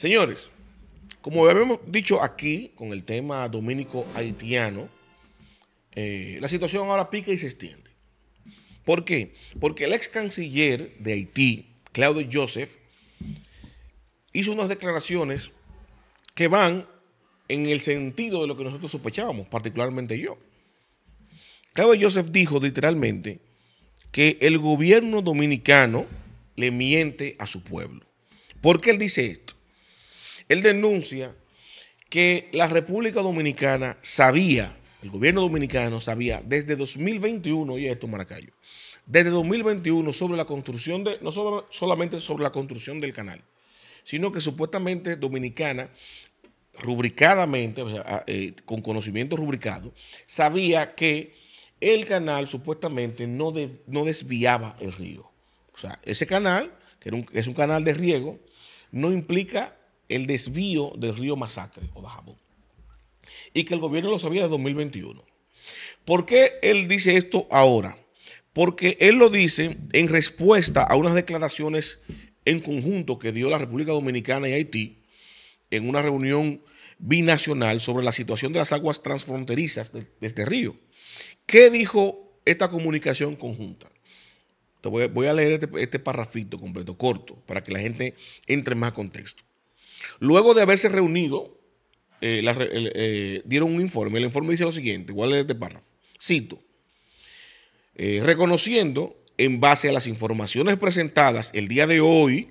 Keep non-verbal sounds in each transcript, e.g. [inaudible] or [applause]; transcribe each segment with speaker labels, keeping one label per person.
Speaker 1: Señores, como habíamos dicho aquí con el tema dominico haitiano, eh, la situación ahora pica y se extiende. ¿Por qué? Porque el ex canciller de Haití, Claudio Joseph, hizo unas declaraciones que van en el sentido de lo que nosotros sospechábamos, particularmente yo. Claudio Joseph dijo literalmente que el gobierno dominicano le miente a su pueblo. ¿Por qué él dice esto? él denuncia que la República Dominicana sabía, el gobierno dominicano sabía desde 2021, y esto Maracayo, desde 2021 sobre la construcción de, no solamente sobre la construcción del canal, sino que supuestamente Dominicana, rubricadamente, ah, eh, con conocimiento rubricado, sabía que el canal supuestamente no, desviaba el río. O sea, ese canal, que es un canal de riego, no implica el desvío del río Masacre o Dajabón y que el gobierno lo sabía de 2021. ¿Por qué él dice esto ahora? Porque él lo dice en respuesta a unas declaraciones en conjunto que dio la República Dominicana y Haití en una reunión binacional sobre la situación de las aguas transfronterizas de, este río. ¿Qué dijo esta comunicación conjunta? voy, a leer este, este parrafito completo, corto, para que la gente entre más contexto. Luego de haberse reunido, eh, eh, dieron un informe. El informe dice lo siguiente, igual es este párrafo. Cito, eh, reconociendo en base a las informaciones presentadas el día de hoy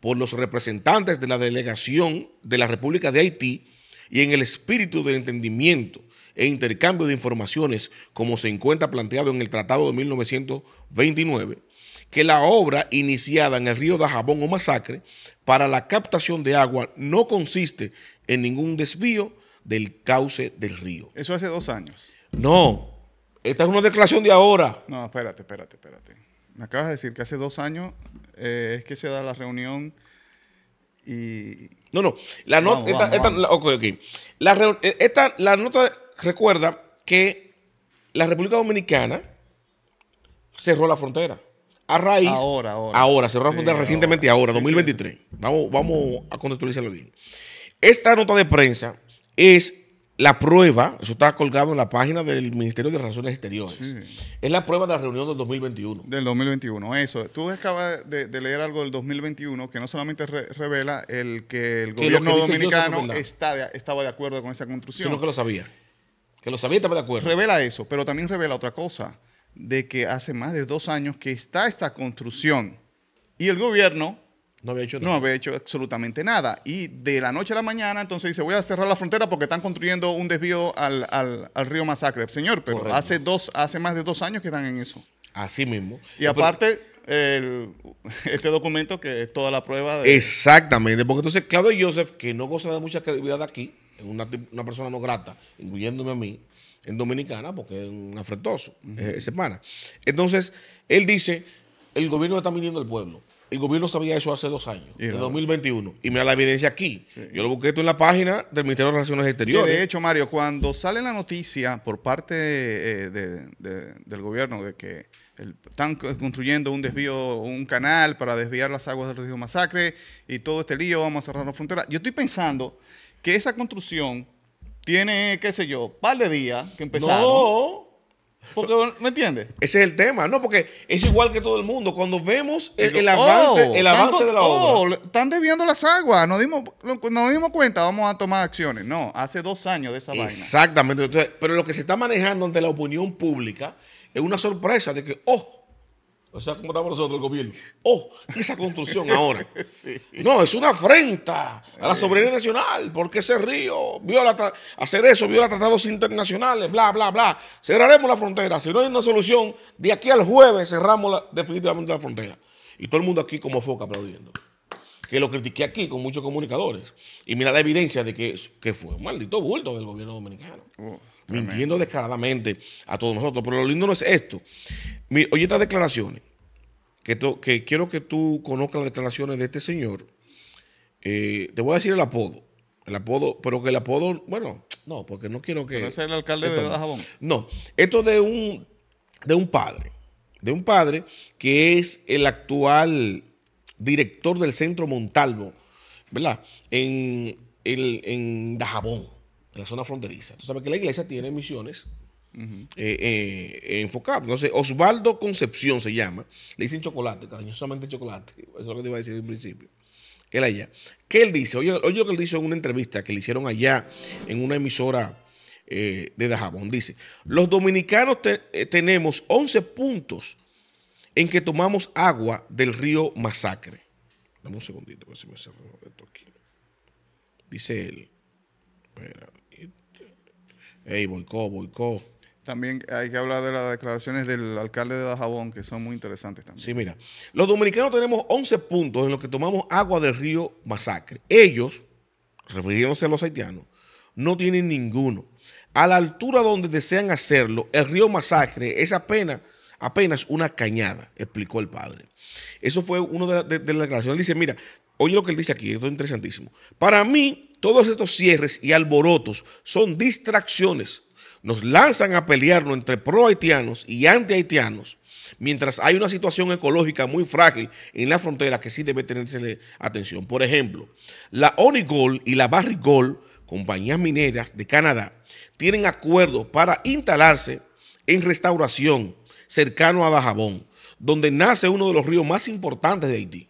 Speaker 1: por los representantes de la delegación de la República de Haití y en el espíritu del entendimiento e intercambio de informaciones como se encuentra planteado en el Tratado de 1929, que la obra iniciada en el río Dajabón o Masacre para la captación de agua no consiste en ningún desvío del cauce del río. Eso hace dos años.
Speaker 2: No,
Speaker 1: esta es una declaración de ahora.
Speaker 2: No, espérate, espérate, espérate. Me acabas de decir que hace dos años eh, es que se da la reunión y... No, no, esta,
Speaker 1: esta, la nota recuerda que la República Dominicana cerró la frontera a raíz. Ahora, ahora. Ahora, se fundar recientemente, ahora, 2023. Vamos, vamos a contextualizarlo bien. Esta nota de prensa es la prueba, eso está colgado en la página del Ministerio
Speaker 2: de Relaciones Exteriores. Es la prueba de la reunión del 2021. Del 2021, eso. Tú acabas de, leer algo del 2021 que no solamente revela el que el gobierno dominicano estaba de acuerdo con esa construcción. Sino que lo sabía. Que lo sabía, estaba de acuerdo. Revela eso, pero también revela otra cosa de que hace más de dos años que está esta construcción y el gobierno no había hecho No había hecho absolutamente nada. Y de la noche a la mañana, entonces dice, voy a cerrar la frontera porque están construyendo un desvío al, río Masacre. Señor, pero hace dos, hace más de dos años que están en eso. Así mismo.
Speaker 1: Y aparte,
Speaker 2: [laughs] este documento que es toda la prueba
Speaker 1: Exactamente, porque entonces Claudio Joseph, que no goza de mucha credibilidad aquí, es una, una persona no grata, incluyéndome a mí, en Dominicana, porque es un afrentoso, eh, semana Entonces, él dice, el gobierno está midiendo al pueblo. El gobierno sabía eso hace dos años, en 2021. Y mira la evidencia aquí. Yo lo busqué en la página del Ministerio de Relaciones Exteriores. de
Speaker 2: hecho, Mario, cuando sale la noticia por parte eh, del gobierno de que están construyendo un desvío, un canal para desviar las aguas del río Masacre y todo este lío, vamos a cerrar la frontera, yo estoy pensando que esa construcción tiene, qué sé yo, par de días que empezaron. No. Porque, ¿Me entiendes? [laughs] Ese es el tema, ¿no? Porque es igual que todo el mundo. Cuando vemos
Speaker 1: el, avance, el oh, avance de la oh, obra.
Speaker 2: Están desviando las aguas. Nos dimos, nos dimos cuenta, vamos a tomar acciones. No, hace dos años de esa vaina. Exactamente. Pero lo que se está manejando ante la
Speaker 1: opinión pública es una sorpresa de que, oh, o sea, ¿cómo estamos nosotros, el gobierno? ¡Oh! Esa construcción [laughs] ahora. No, es una afrenta a la soberanía nacional, porque ese río viola hacer eso viola tratados internacionales, bla, bla, bla. Cerraremos la frontera. Si no hay una solución, de aquí al jueves cerramos definitivamente la frontera. Y todo el mundo aquí como foca aplaudiendo. Que lo critiqué aquí con muchos comunicadores. Y mira la evidencia de que, que fue un maldito bulto del gobierno dominicano. Oh mintiendo descaradamente a todos nosotros. Pero lo lindo no es esto. oye estas declaraciones, que, quiero que tú conozcas las declaraciones de este señor. Eh, te voy a decir el apodo. El apodo, pero que el apodo, bueno, no, porque no quiero que. el alcalde de No, esto de un, de un padre, de un padre que es el actual director del Centro Montalvo, ¿verdad? En, en Dajabón la zona fronteriza. Tú sabes que la iglesia tiene misiones eh, eh, enfocadas. Entonces, Osvaldo Concepción se llama. Le dicen chocolate, cariñosamente chocolate. Eso es lo que te iba a decir en principio. Él allá. ¿Qué él dice? Oye, oye lo que él dice en una entrevista que le hicieron allá en una emisora eh, de Dajabón. Dice, los dominicanos tenemos 11 puntos en que tomamos agua del río Masacre. Dame un segundito, que se me cerró esto aquí. Dice
Speaker 2: él. Espera hey, boicó, boicó. También hay que hablar de las declaraciones del alcalde de Dajabón, que son muy interesantes también. Sí, mira, los dominicanos tenemos 11 puntos en los que tomamos agua del río Masacre. Ellos,
Speaker 1: refiriéndose a los haitianos, no tienen ninguno. A la altura donde desean hacerlo, el río Masacre es apenas apenas una cañada, explicó el padre. Eso fue uno de, de las declaraciones. Él dice, mira, oye lo que él dice aquí, esto es interesantísimo. Para mí, todos estos cierres y alborotos son distracciones. Nos lanzan a pelearnos entre pro-haitianos y anti-haitianos, mientras hay una situación ecológica muy frágil en la frontera que sí debe tenerse atención. Por ejemplo, la Onigol y la Barrigol, compañías mineras de Canadá, tienen acuerdos para instalarse en restauración cercano a Bajabón, donde nace uno de los ríos más importantes de Haití.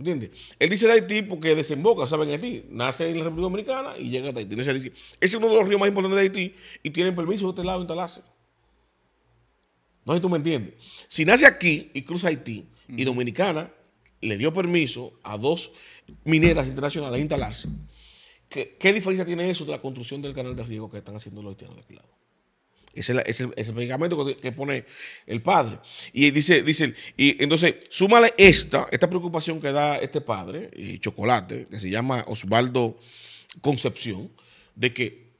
Speaker 1: ¿Entiendes? Él dice de Haití porque desemboca, ¿saben? En Haití. Nace en la República Dominicana y llega a Haití. Ese es uno de los ríos más importantes de Haití y tienen permiso de este lado de instalarse. No sé si tú me entiendes. Si nace aquí y cruza Haití y Dominicana le dio permiso a dos mineras internacionales a instalarse, ¿qué, diferencia tiene eso de la construcción del canal de riego que están haciendo los haitianos de este lado? Es el, es, el, medicamento que, pone el padre. Y dice, dice, y entonces, súmale esta, esta preocupación que da este padre, y Chocolate, que se llama Osvaldo Concepción, de que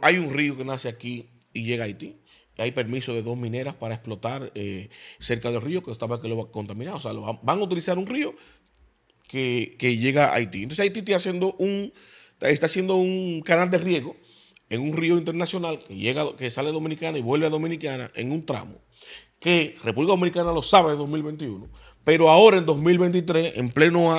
Speaker 1: hay un río que nace aquí y llega a Haití. Hay permiso de dos mineras para explotar eh, cerca del río que estaba que lo va a contaminar. O sea, van, a utilizar un río que, que, llega a Haití. Entonces Haití está haciendo un, está haciendo un canal de riego en un río internacional que, llega, que sale Dominicana y vuelve a Dominicana en un tramo, que República Dominicana lo sabe de 2021, pero ahora en 2023, en pleno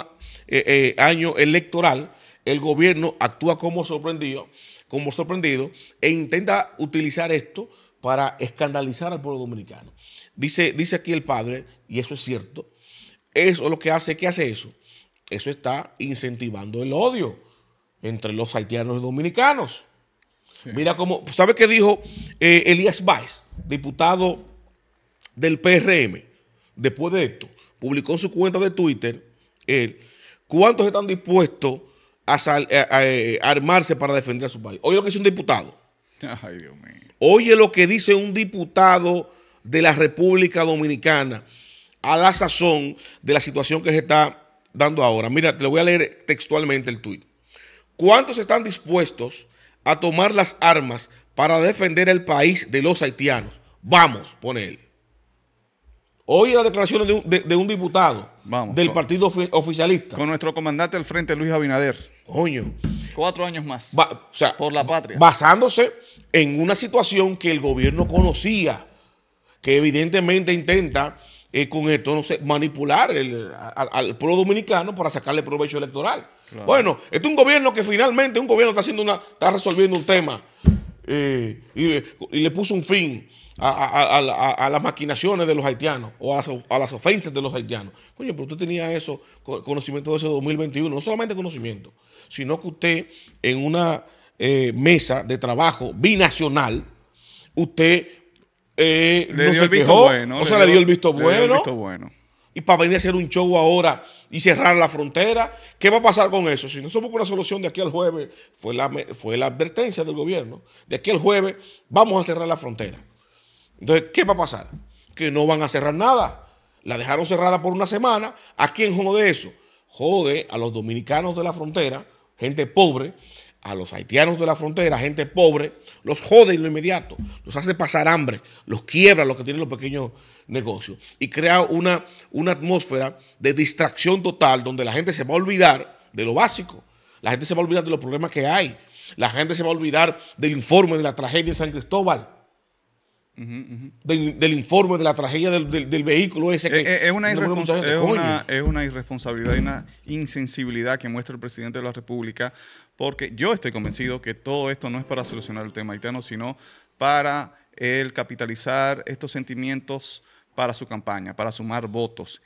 Speaker 1: eh, eh, año electoral, el gobierno actúa como sorprendido, como sorprendido e intenta utilizar esto para escandalizar al pueblo dominicano. Dice, dice aquí el padre, y eso es cierto, eso lo que hace, ¿qué hace eso? Eso está incentivando el odio entre los haitianos y dominicanos. Mira cómo, ¿sabe qué dijo eh, Elías Valls, diputado del PRM? Después de esto, publicó en su cuenta de Twitter, ¿cuántos están dispuestos a, armarse para defender a su país? Oye lo que dice un diputado. Ay, Dios mío. Oye lo que dice un diputado de la República Dominicana a la sazón de la situación que se está dando ahora. Mira, te lo voy a leer textualmente el tuit. ¿Cuántos están dispuestos a tomar las armas para defender el país de los haitianos. Vamos, pone Hoy la
Speaker 2: declaración de un, diputado del partido oficialista. Con nuestro comandante al frente, Luis Abinader. Coño. Cuatro años más. o sea, por la patria. Basándose en
Speaker 1: una situación que el gobierno conocía, que evidentemente intenta eh, con esto no sé, manipular al pueblo dominicano para sacarle provecho electoral. Bueno, Bueno, este es un gobierno que finalmente un gobierno está haciendo una, está resolviendo un tema eh, y, le puso un fin a, las maquinaciones de los haitianos o a, las ofensas de los haitianos. Coño, pero usted tenía eso, conocimiento de ese 2021, no solamente conocimiento, sino que usted en una eh, mesa de trabajo binacional, usted se bueno, le dio, le dio el visto bueno y para venir a hacer un show ahora y cerrar la frontera. ¿Qué va a pasar con eso? Si no se busca una solución de aquí al jueves, fue la, fue la advertencia del gobierno, de aquí al jueves vamos a cerrar la frontera. Entonces, ¿qué va a pasar? Que no van a cerrar nada. La dejaron cerrada por una semana. ¿A quién jode eso? Jode a los dominicanos de la frontera, gente pobre, a los haitianos de la frontera, gente pobre, los jode en lo inmediato, los hace pasar hambre, los quiebra lo que tienen los pequeños negocios y crea una, una atmósfera de distracción total donde la gente se va a olvidar de lo básico, la gente se va a olvidar de los problemas que hay, la gente se va a olvidar del informe de la tragedia de San Cristóbal. Del, informe de la tragedia del, vehículo ese que eh, eh, es, una es, una,
Speaker 2: es, una irresponsabilidad y una insensibilidad que muestra el presidente de la República porque yo estoy convencido que todo esto no es para solucionar el tema haitiano, sino para el capitalizar estos sentimientos para su campaña, para sumar votos.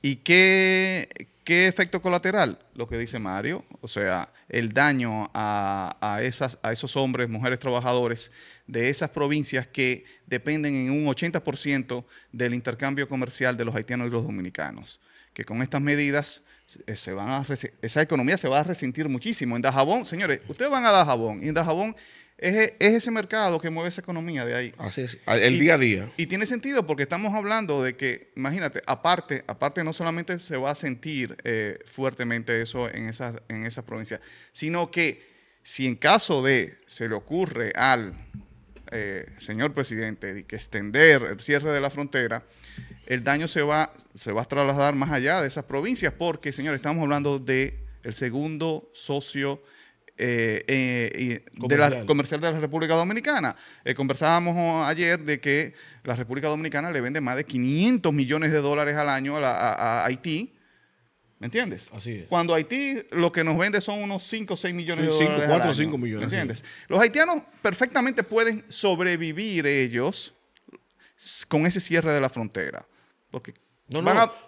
Speaker 2: ¿Y qué, efecto colateral? Lo que dice Mario, o sea, el daño a, a esos hombres, mujeres trabajadores de esas provincias que dependen en un 80% del intercambio comercial de los haitianos y los dominicanos que con estas medidas se eh, van esa economía se va a resentir muchísimo. En Dajabón, señores, ustedes van a Dajabón y en Dajabón es, ese mercado que mueve esa economía de ahí. Así es, el día a día. Y tiene sentido porque estamos hablando de que, imagínate, aparte, aparte no solamente se va a sentir eh, fuertemente eso en esas, en provincias, sino que si en caso de se le ocurre al eh, señor presidente de que extender el cierre de la frontera, el daño se va, se va a trasladar más allá de esas provincias, porque, señores, estamos hablando de segundo socio eh, eh, de la, comercial de la República Dominicana. Eh, conversábamos ayer de que la República Dominicana le vende más de 500 millones de dólares al año a, Haití. ¿Me entiendes? Así es. Cuando Haití lo que nos vende son unos 5 o 6 millones de dólares. 4 o 5 millones. entiendes? Los haitianos perfectamente pueden sobrevivir ellos con ese cierre de la frontera no,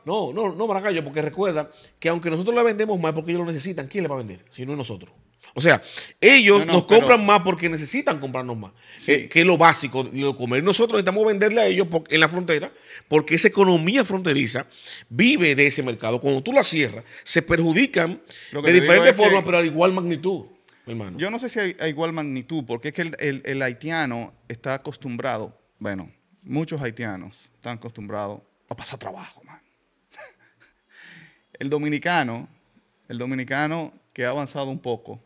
Speaker 1: no, no, no, porque recuerda que aunque nosotros la vendemos más porque ellos lo necesitan, ¿quién le va a vender? Si no es nosotros. O sea, ellos nos compran más porque necesitan comprarnos más, eh, que es lo básico lo comer. Nosotros necesitamos venderle a ellos en la frontera porque esa economía fronteriza vive de ese mercado. Cuando tú la cierras, se perjudican
Speaker 2: de diferentes formas, pero a igual magnitud. Hermano. Yo no sé si a igual magnitud, porque es que el haitiano está acostumbrado, bueno, muchos haitianos están acostumbrados va a pasar trabajo, man. [laughs] El dominicano, el dominicano que ha avanzado un poco,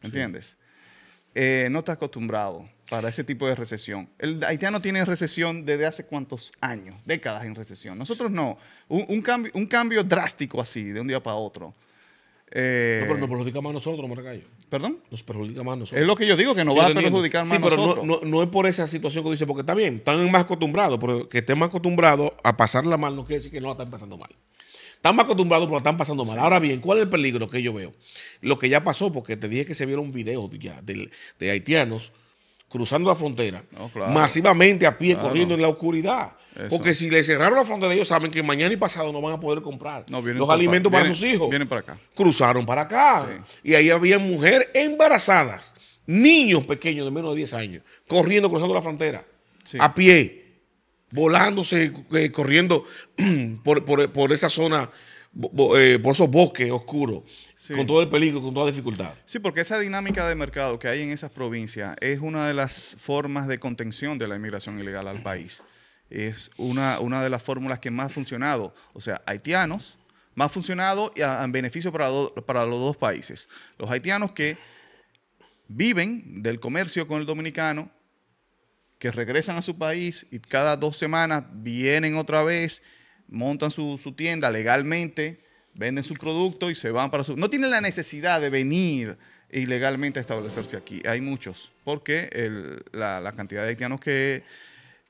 Speaker 2: ¿me entiendes? Eh, no está acostumbrado para ese tipo de recesión. El haitiano tiene recesión desde hace cuántos años, décadas en recesión. Nosotros no. Un, cambio, un cambio drástico así, de un día para otro, eh, no, pero nos perjudica más a nosotros, ¿Perdón? Nos perjudica más a nosotros. Es lo que yo digo, que nos va a perjudicar más sí, nosotros. No,
Speaker 1: no, es por esa situación que dice, porque está bien, están más acostumbrados, pero que estén más acostumbrados a pasarla mal no quiere decir que no la están pasando mal. Están más acostumbrados, pero la están pasando mal. Ahora bien, ¿cuál es el peligro que yo veo? Lo que ya pasó, porque te dije que se vieron videos ya de haitianos cruzando la frontera, masivamente a pie, corriendo en la oscuridad. Porque si le cerraron la frontera, ellos saben que mañana y pasado no van a poder comprar los alimentos para, sus hijos. Vienen para acá. Cruzaron para acá. Y ahí había mujeres embarazadas, niños pequeños de menos de 10 años, corriendo, cruzando la frontera, a pie, volándose, eh, corriendo [clears throat] por, por esa zona eh, por esos bosques oscuros, con todo el
Speaker 2: peligro, con toda dificultad. Sí, porque esa dinámica de mercado que hay en esas provincias es una de las formas de contención de la inmigración ilegal al país. Es una, una de las fórmulas que más ha funcionado. O sea, haitianos, más funcionado y en beneficio para, para los dos países. Los haitianos que viven del comercio con el dominicano, que regresan a su país y cada dos semanas vienen otra vez montan su, tienda legalmente, venden su producto y se van para su... No tienen la necesidad de venir ilegalmente a establecerse aquí. Hay muchos, porque la, cantidad de haitianos que,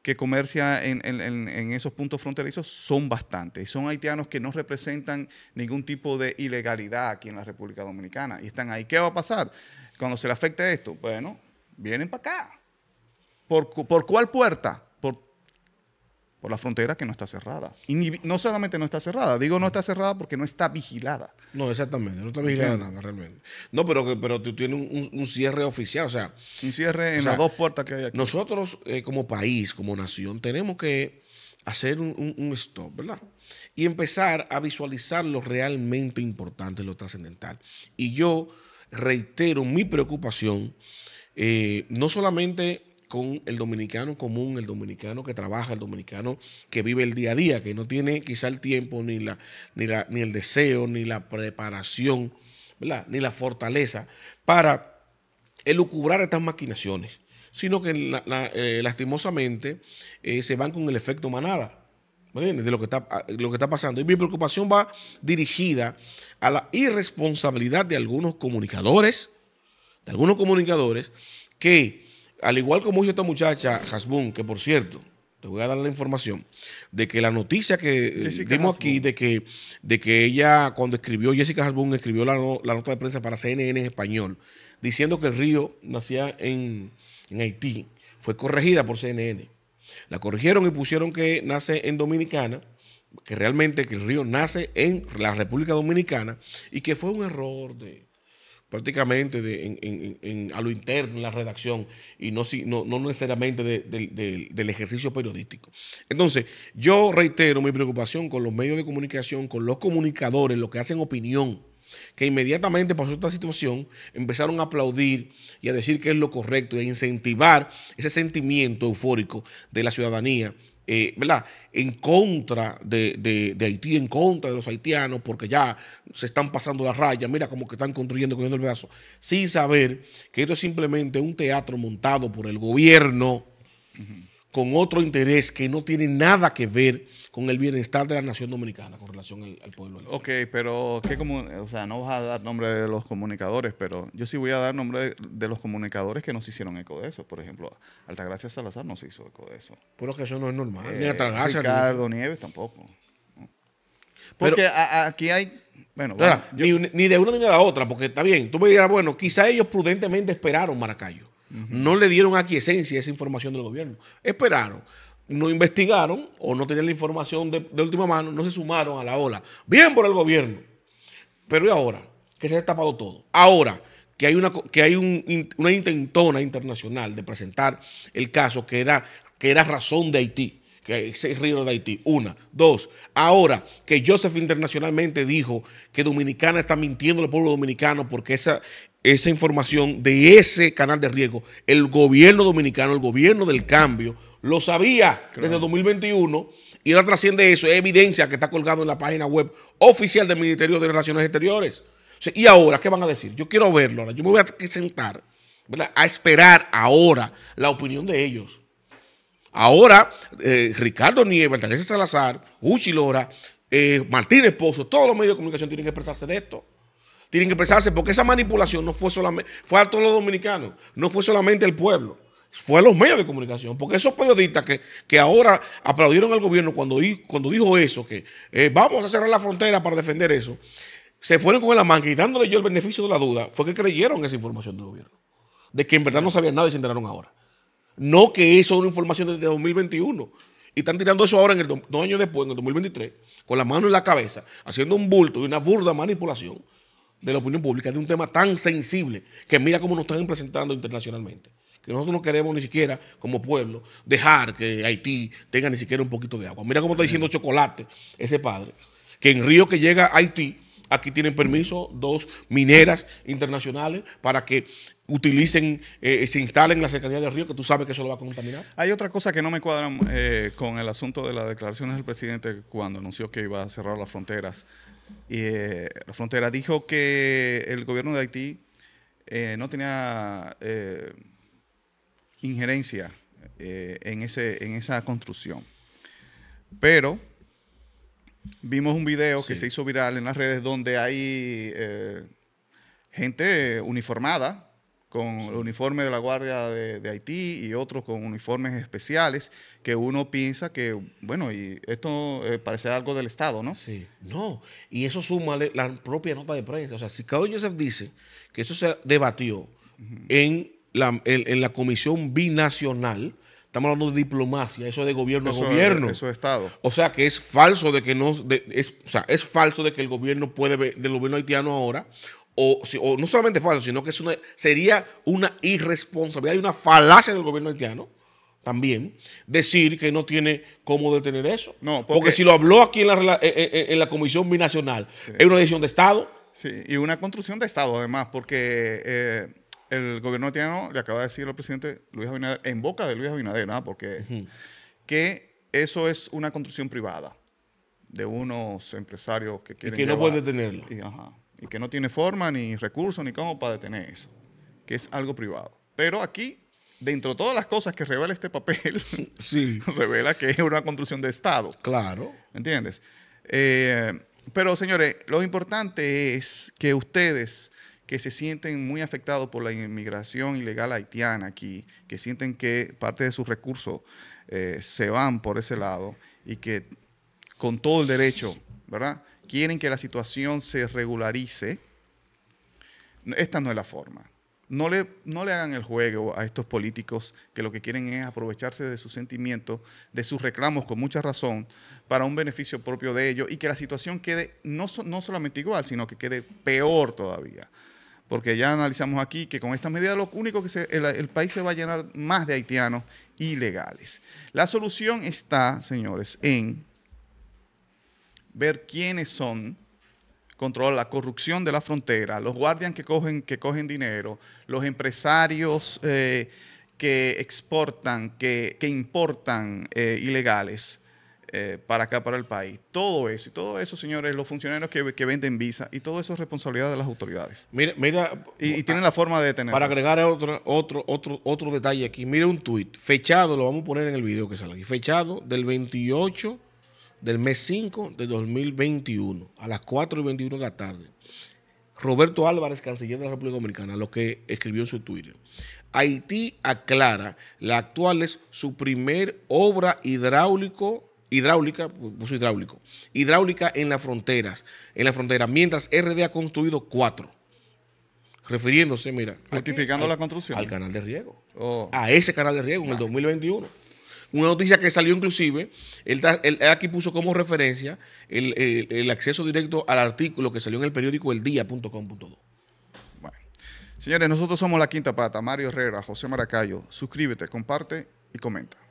Speaker 2: que comercia en, esos puntos fronterizos son bastantes. Son haitianos que no representan ningún tipo de ilegalidad aquí en la República Dominicana. Y están ahí. ¿Qué va a pasar cuando se le afecte esto? Bueno, vienen para acá. ¿Por, por cuál puerta? por la frontera que no está cerrada. Y no solamente no está cerrada, digo no está cerrada porque no está vigilada. No, exactamente, no está vigilada nada
Speaker 1: realmente. No, pero, pero tú tienes un, cierre oficial, o sea... Un cierre en las dos puertas que hay aquí. Nosotros eh, como país, como nación, tenemos que hacer un, stop, ¿verdad? Y empezar a visualizar lo realmente importante, lo trascendental. Y yo reitero mi preocupación, eh, no solamente con el dominicano común, el dominicano que trabaja, el dominicano que vive el día a día, que no tiene quizá el tiempo, ni, la, ni, la, ni el deseo, ni la preparación, ni la fortaleza para elucubrar estas maquinaciones, sino que eh, lastimosamente eh, se van con el efecto manada. De lo que, está, de ah, lo que está pasando. Y mi preocupación va dirigida a la irresponsabilidad de algunos comunicadores, de algunos comunicadores que al igual como hizo esta muchacha, Hasbun, que por cierto, te voy a dar la información de que la noticia que eh, dimos aquí de que, de que ella, cuando escribió, Jessica Hasbun escribió la, nota de prensa para CNN en español, diciendo que el Río nacía en, en Haití, fue corregida por CNN. La corrigieron y pusieron que nace en Dominicana, que realmente que el río nace en la República Dominicana y que fue un error de, prácticamente a lo interno, en la redacción, y no, no, no necesariamente del ejercicio periodístico. Entonces, yo reitero mi preocupación con los medios de comunicación, con los comunicadores, los que hacen opinión, que inmediatamente pasó esta situación, empezaron a aplaudir y a decir que es lo correcto y a incentivar ese sentimiento eufórico de la ciudadanía eh, ¿verdad? En contra de, Haití, en contra de los haitianos, porque ya se están pasando las rayas, mira como que están construyendo, cogiendo el pedazo, sin saber que esto es simplemente un teatro montado por el gobierno con otro interés que no tiene nada que ver con el bienestar de la nación dominicana con
Speaker 2: relación al, pueblo. Ok, pero ¿qué o sea, no vas a dar nombre de los comunicadores, pero yo sí voy a dar nombre de, los comunicadores que nos hicieron eco de eso. Por ejemplo, Altagracia Salazar nos hizo eco de eso.
Speaker 1: Pero que eso no es normal. Eh, ni Altagracia. Ricardo
Speaker 2: Nieves tampoco.
Speaker 1: Porque aquí hay bueno, ni, de una
Speaker 2: ni de la otra, porque
Speaker 1: está bien. Tú me dirás, bueno, quizá ellos prudentemente esperaron Maracayo. No le dieron aquiescencia a esa información del gobierno. Esperaron, no investigaron o no tenían la información de, última mano, no se sumaron a la ola. Bien por el gobierno. Pero ¿y ahora? Que se ha destapado todo. Ahora, que hay, una, que hay una intentona internacional de presentar el caso que era, que era razón de Haití, que ese río de Haití. Una. Dos. Ahora que Joseph internacionalmente dijo que Dominicana está mintiendo al pueblo dominicano porque esa, esa información de ese canal de riesgo, el gobierno dominicano, el gobierno del cambio, lo sabía desde 2021 y ahora trasciende eso, es evidencia que está colgado en la página web oficial del Ministerio de Relaciones Exteriores. y ahora, ¿qué van a decir? Yo quiero verlo ahora, yo me voy a sentar a esperar ahora la opinión de ellos. Ahora, eh, Ricardo Nieves, Teresa Salazar, Uchi Lora, eh, Martín Esposo, todos los medios de comunicación tienen que expresarse de esto tienen que expresarse, porque esa manipulación no fue solamente, fue a todos los dominicanos, no fue solamente el pueblo, fue a los medios de comunicación, porque esos periodistas que, que ahora aplaudieron al gobierno cuando, cuando dijo eso, que eh, vamos a cerrar la frontera para defender eso, se fueron con el amante y dándole yo el beneficio de la duda, fue que creyeron esa información del gobierno, de que en verdad no sabían nada y se enteraron ahora. No que eso es una información desde 2021. Y están tirando eso ahora, en el dos años después, en el 2023, con la mano en la cabeza, haciendo un bulto y una burda manipulación de la opinión pública de un tema tan sensible que mira cómo nos están presentando internacionalmente. Que nosotros no queremos ni siquiera, como pueblo, dejar que Haití tenga ni siquiera un poquito de agua. Mira cómo está diciendo chocolate ese padre. Que en Río que llega a Haití, aquí tienen permiso dos mineras internacionales para que utilicen, eh, se instalen en la cercanía del río, que tú sabes que eso lo va a contaminar.
Speaker 2: Hay otra cosa que no me cuadra eh, con el asunto de las declaraciones del presidente cuando anunció que iba a cerrar las fronteras. Eh, la frontera dijo que el gobierno de Haití eh, no tenía injerencia en, ese, en esa construcción. Pero vimos un video que se hizo viral en las redes donde hay gente uniformada con el uniforme de la Guardia de, Haití y otros con uniformes especiales, que uno piensa que, bueno, y esto eh, parece algo del Estado, ¿no? Sí, no, y eso suma la propia nota de prensa. O sea, si Claudio Joseph dice
Speaker 1: que eso se debatió en, la, en, la comisión binacional, estamos hablando de diplomacia, eso es de gobierno a gobierno. Eso es Estado. O sea, que es falso de que no, es, o sea, es falso de que el gobierno puede, del gobierno haitiano ahora o, no solamente falso, sino que sería una irresponsabilidad y una falacia del gobierno haitiano también decir que no tiene cómo detener eso.
Speaker 2: No, porque, si lo
Speaker 1: habló aquí en la, eh, eh, eh, Comisión Binacional, es una decisión de Estado.
Speaker 2: Sí, y una construcción de Estado además, porque el gobierno haitiano, le acaba de decir al presidente Luis Abinader, en boca de Luis Abinader, ¿no? ¿ah? porque que eso es una construcción privada de unos empresarios que quieren... que no pueden detenerlo. ajá y que no tiene forma, ni recursos, ni cómo para detener eso, que es algo privado. Pero aquí, dentro de todas las cosas que revela este papel, [laughs] sí. revela que es una construcción de Estado. Claro. ¿Entiendes? Eh, pero señores, lo importante es que ustedes que se sienten muy afectados por la inmigración ilegal haitiana aquí, que sienten que parte de sus recursos eh, se van por ese lado y que con todo el derecho, ¿verdad? quieren que la situación se regularice, esta no es la forma. No le, no le hagan el juego a estos políticos que lo que quieren es aprovecharse de sus sentimientos, de sus reclamos con mucha razón, para un beneficio propio de ellos y que la situación quede no, no solamente igual, sino que quede peor todavía. Porque ya analizamos aquí que con esta medida lo único que se, el país se va a llenar más de haitianos ilegales. La solución está, señores, en ver quiénes son, controlar la corrupción de la frontera, los guardias que cogen, que cogen dinero, los empresarios eh, que exportan, que, importan eh, ilegales eh, para acá, para el país. Todo eso, y todo eso, señores, los funcionarios que, venden visa, y todo eso es responsabilidad de las autoridades. Mira, y, tienen la forma de detener. Para agregar
Speaker 1: otro, otro, otro, otro detalle aquí, mire un tuit, fechado, lo vamos a poner en el video que sale aquí, fechado del 28 del mes 5 de 2021, a las 4 y 21 de la tarde. Roberto Álvarez, canciller de la República Dominicana, lo que escribió en su Twitter. Haití aclara, la actual es su primer obra hidráulico hidráulica, puso hidráulico, hidráulica en las fronteras, en la frontera, mientras RD ha construido cuatro. Refiriéndose, mira. Justificando la construcción. Al canal de riego. Oh. A ese canal de riego en el 2021. Una noticia que salió inclusive, él, aquí puso como referencia
Speaker 2: el, acceso directo al artículo que salió en el periódico eldía.com.do. Bueno. Señores, nosotros somos La Quinta Pata, Mario Herrera, José Maracayo. Suscríbete, comparte y comenta.